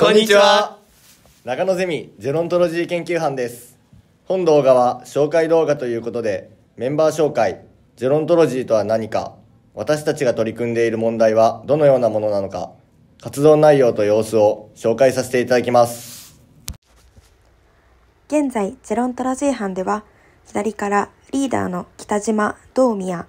こんにちは中野ゼミジェロントロジー研究班です本動画は紹介動画ということでメンバー紹介ジェロントロジーとは何か私たちが取り組んでいる問題はどのようなものなのか活動内容と様子を紹介させていただきます現在ジェロントロジー班では左からリーダーの北島道宮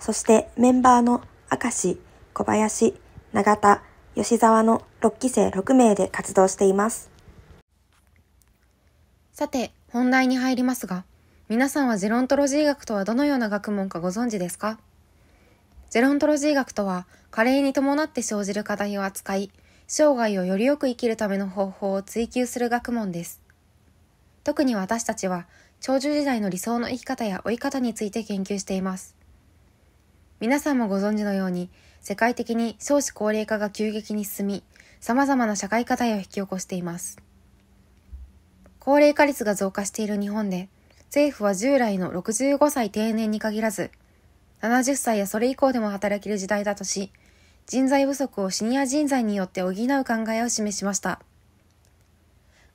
そしてメンバーの明石小林永田吉沢の6期生6名で活動しています。さて、本題に入りますが、皆さんはジェロントロジー学とはどのような学問かご存知ですかジェロントロジー学とは、加齢に伴って生じる課題を扱い、生涯をより良く生きるための方法を追求する学問です。特に私たちは、長寿時代の理想の生き方や追い方について研究しています。皆さんもご存知のように、世界的に少子高齢化が急激に進み、様々な社会課題を引き起こしています。高齢化率が増加している日本で、政府は従来の65歳定年に限らず、70歳やそれ以降でも働ける時代だとし、人材不足をシニア人材によって補う考えを示しました。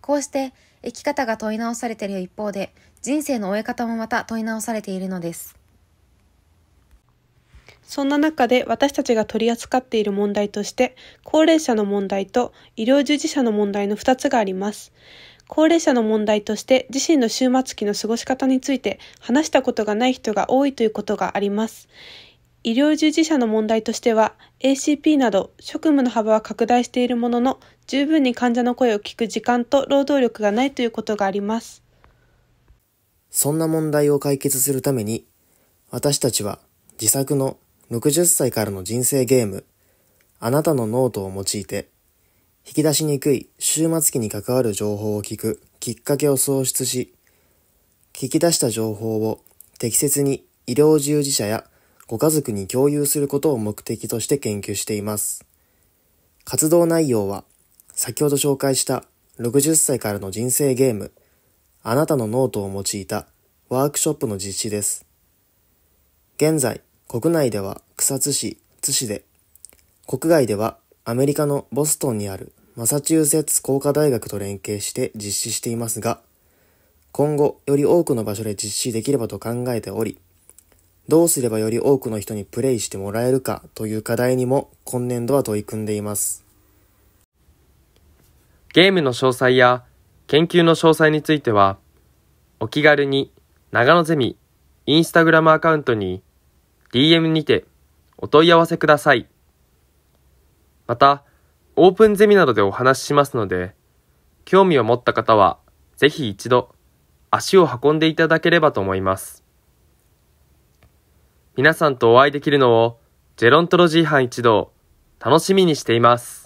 こうして、生き方が問い直されている一方で、人生の終え方もまた問い直されているのです。そんな中で私たちが取り扱っている問題として、高齢者の問題と医療従事者の問題の2つがあります。高齢者の問題として自身の終末期の過ごし方について話したことがない人が多いということがあります。医療従事者の問題としては ACP など職務の幅は拡大しているものの十分に患者の声を聞く時間と労働力がないということがありますそんな問題を解決するために私たちは自作の60歳からの人生ゲーム、あなたのノートを用いて、引き出しにくい終末期に関わる情報を聞くきっかけを創出し、聞き出した情報を適切に医療従事者やご家族に共有することを目的として研究しています。活動内容は、先ほど紹介した60歳からの人生ゲーム、あなたのノートを用いたワークショップの実施です。現在、国内では草津市津市で、国外ではアメリカのボストンにあるマサチューセッツ工科大学と連携して実施していますが、今後より多くの場所で実施できればと考えており、どうすればより多くの人にプレイしてもらえるかという課題にも今年度は取り組んでいます。ゲームの詳細や研究の詳細については、お気軽に長野ゼミインスタグラムアカウントに DM にてお問い合わせください。また、オープンゼミなどでお話ししますので、興味を持った方は、ぜひ一度、足を運んでいただければと思います。皆さんとお会いできるのを、ジェロントロジー班一同、楽しみにしています。